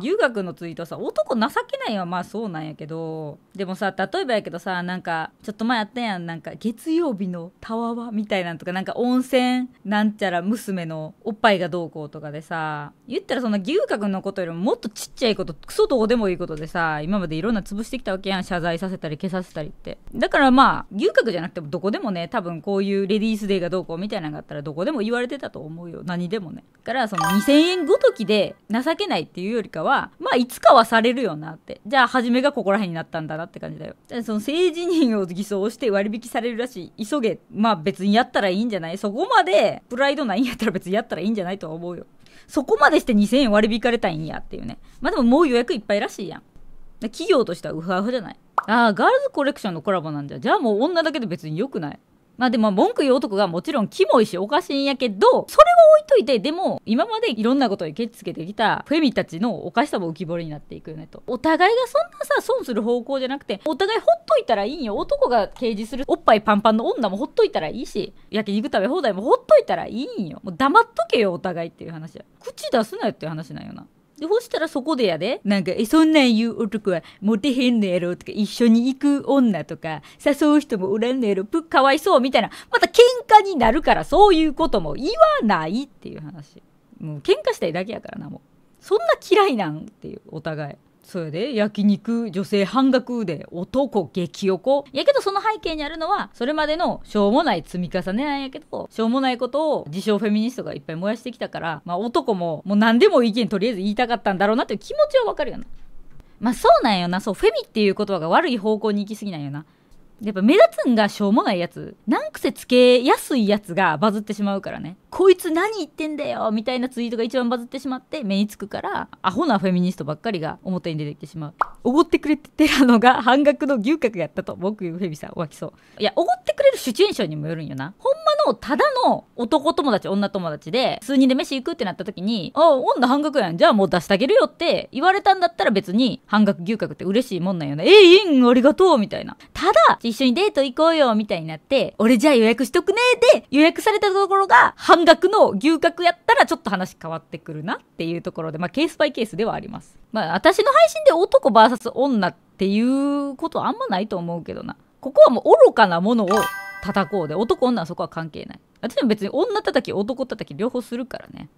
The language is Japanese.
優雅君のツイートさ男情けないはまあそうなんやけどでもさ例えばやけどさなんかちょっと前あったやんなんか月曜日のたわわみたいなんとかなんか温泉なんちゃら娘のおっぱいがどうこうとかでさ言ったらその牛角のことよりももっとちっちゃいことクソどうでもいいことでさ今までいろんな潰してきたわけやん謝罪させたり消させたりってだからまあ牛角じゃなくてもどこでもね多分こういうレディースデーがどうこうみたいなのがあったらどこでも言われてたと思うよ何でもねだからその2000円ごときで情けないっていうよりかは、まあいつかはされるよなって。じゃあ初めがここら辺になったんだなって感じだよ。その性自認を偽装して割引されるらしい。急げ。まあ別にやったらいいんじゃないそこまでプライドないんやったら別にやったらいいんじゃないとは思うよ。そこまでして2000円割り引かれたいんやっていうね。まあでももう予約いっぱいらしいやん。企業としてはウフワフじゃないああ、ガールズコレクションのコラボなんじゃ。じゃあもう女だけで別に良くないまあでも文句言う男がもちろんキモいしおかしいんやけど、それいといてでも今までいろんなことにケチつけてきたフェミたちのおかしさも浮き彫りになっていくよねとお互いがそんなさ損する方向じゃなくてお互いほっといたらいいんよ男が掲示するおっぱいパンパンの女もほっといたらいいし焼肉食べ放題もほっといたらいいんよもう黙っとけよお互いっていう話や口出すなよっていう話なんよなで、そしたらそこでやで。なんか、え、そんなん言う男はモテへんのやろとか、一緒に行く女とか、誘う人もおらんのやろ、ぷっかわいそうみたいな。また喧嘩になるから、そういうことも言わないっていう話。もう喧嘩したいだけやからな、もう。そんな嫌いなんっていう、お互い。それで焼肉女性半額で男激おこやけどその背景にあるのはそれまでのしょうもない積み重ねなんやけどしょうもないことを自称フェミニストがいっぱい燃やしてきたからまあ男ももう何でも意見とりあえず言いたかったんだろうなという気持ちはわかるよなまあそうなんよなそうフェミっていう言葉が悪い方向に行き過ぎなんよなやっぱ目立つんがしょうもないやつ何癖つけやすいやつがバズってしまうからねこいつ何言ってんだよみたいなツイートが一番バズってしまって目につくからアホなフェミニストばっかりが表に出てきてしまうおごってくれてたのが半額の牛角やったと僕フェビさん湧きそういやおごってくれるシチュエーションにもよるんよなほんまのただの男友達女友達で数人で飯行くってなった時に「あ女半額やんじゃあもう出してあげるよ」って言われたんだったら別に半額牛角って嬉しいもんなんよね「えいいんありがとう」みたいなただ一緒にデート行こうよみたいになって「俺じゃあ予約しとくね」で予約されたところが半額の牛角やったらちょっと話変わってくるなっていうところでまあケースバイケースではありますまあ私の配信で男 VS 察女っていうことはあんまないと思うけどな。ここはもう愚かなものを叩こうで、男女はそこは関係ない。私も別に女叩き、男叩き両方するからね。